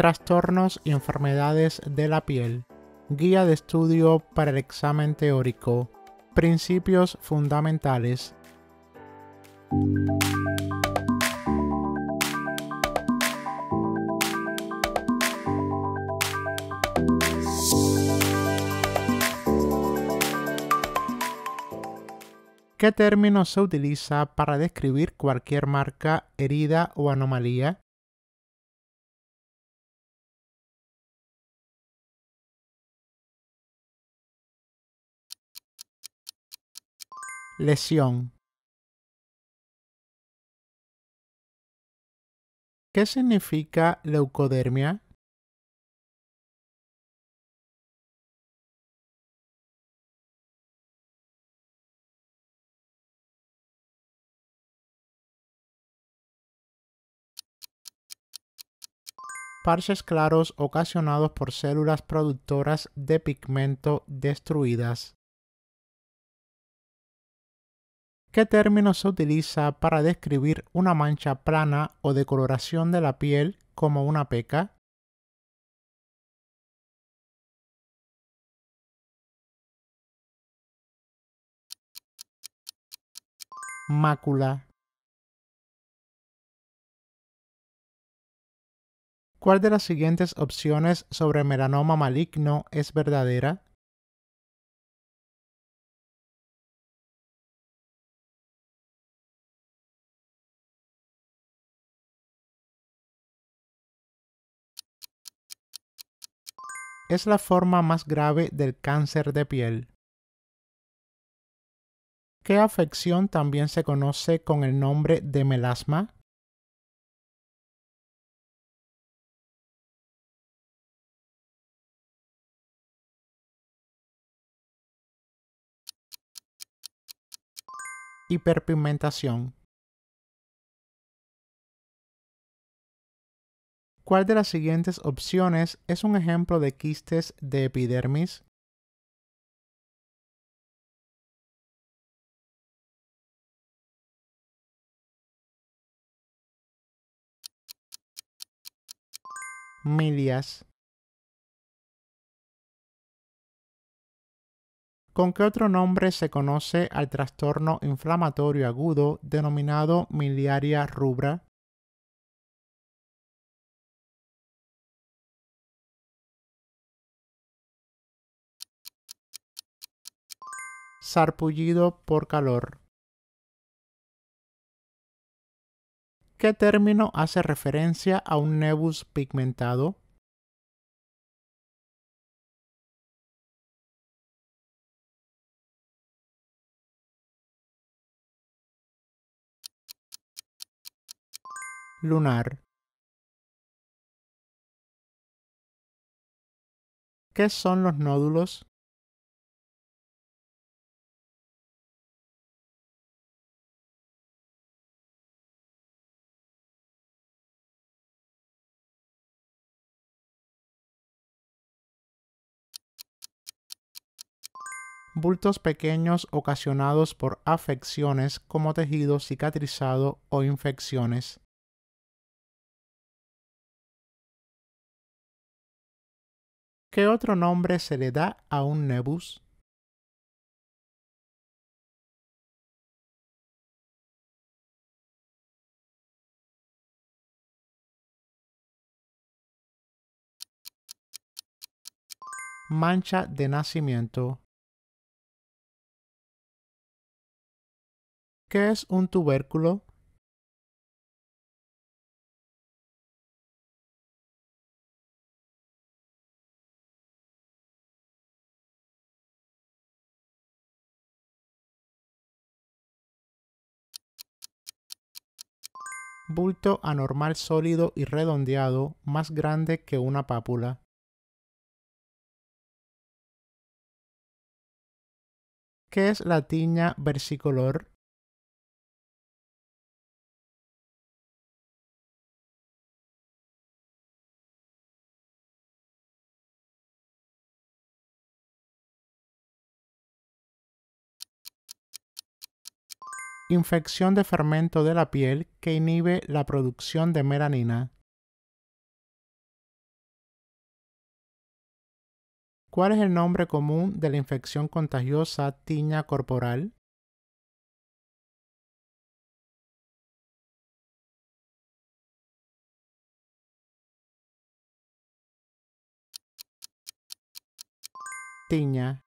Trastornos y enfermedades de la piel. Guía de estudio para el examen teórico. Principios fundamentales. ¿Qué término se utiliza para describir cualquier marca, herida o anomalía? Lesión. ¿Qué significa leucodermia? parches claros ocasionados por células productoras de pigmento destruidas. ¿Qué término se utiliza para describir una mancha plana o de coloración de la piel como una peca? Mácula. ¿Cuál de las siguientes opciones sobre melanoma maligno es verdadera? es la forma más grave del cáncer de piel, ¿Qué afección también se conoce con el nombre de melasma? Hiperpigmentación. ¿Cuál de las siguientes opciones es un ejemplo de quistes de epidermis? Milias. ¿Con qué otro nombre se conoce al trastorno inflamatorio agudo denominado miliaria rubra? sarpullido por calor. ¿Qué término hace referencia a un nebus pigmentado? Lunar. ¿Qué son los nódulos? bultos pequeños ocasionados por afecciones como tejido cicatrizado o infecciones. ¿Qué otro nombre se le da a un nebus? Mancha de nacimiento ¿Qué es un tubérculo? bulto anormal sólido y redondeado más grande que una pápula. ¿Qué es la tiña versicolor? infección de fermento de la piel que inhibe la producción de melanina. ¿Cuál es el nombre común de la infección contagiosa tiña corporal? Tiña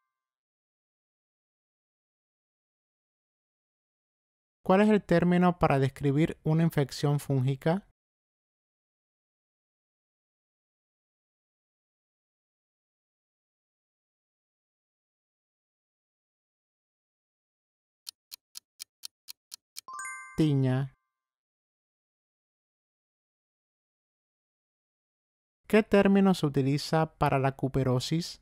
¿Cuál es el término para describir una infección fúngica? Tiña. ¿Qué término se utiliza para la cuperosis?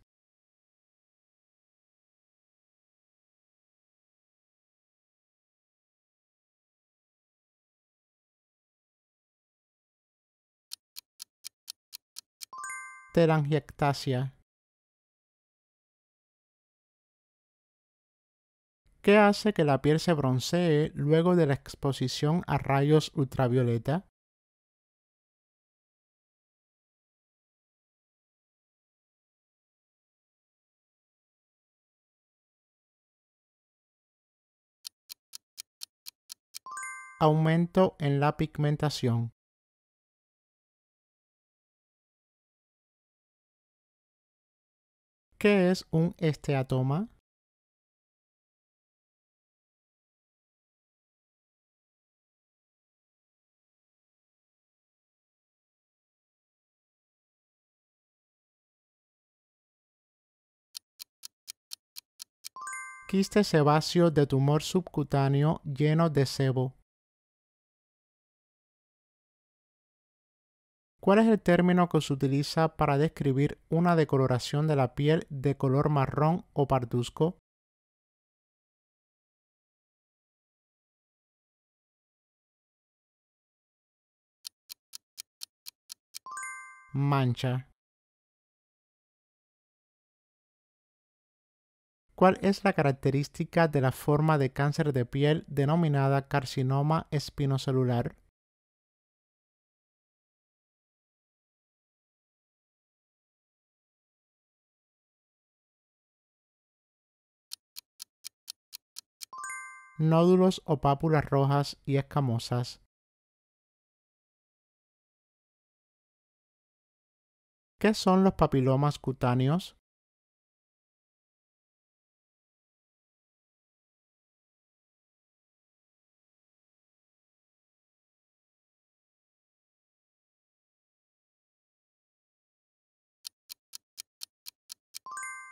telangiectasia. ¿Qué hace que la piel se broncee luego de la exposición a rayos ultravioleta? Aumento en la pigmentación. ¿Qué es un esteatoma? Quiste sebáceo de tumor subcutáneo lleno de sebo. ¿Cuál es el término que se utiliza para describir una decoloración de la piel de color marrón o parduzco? Mancha. ¿Cuál es la característica de la forma de cáncer de piel denominada carcinoma espinocelular? nódulos o pápulas rojas y escamosas. ¿Qué son los papilomas cutáneos?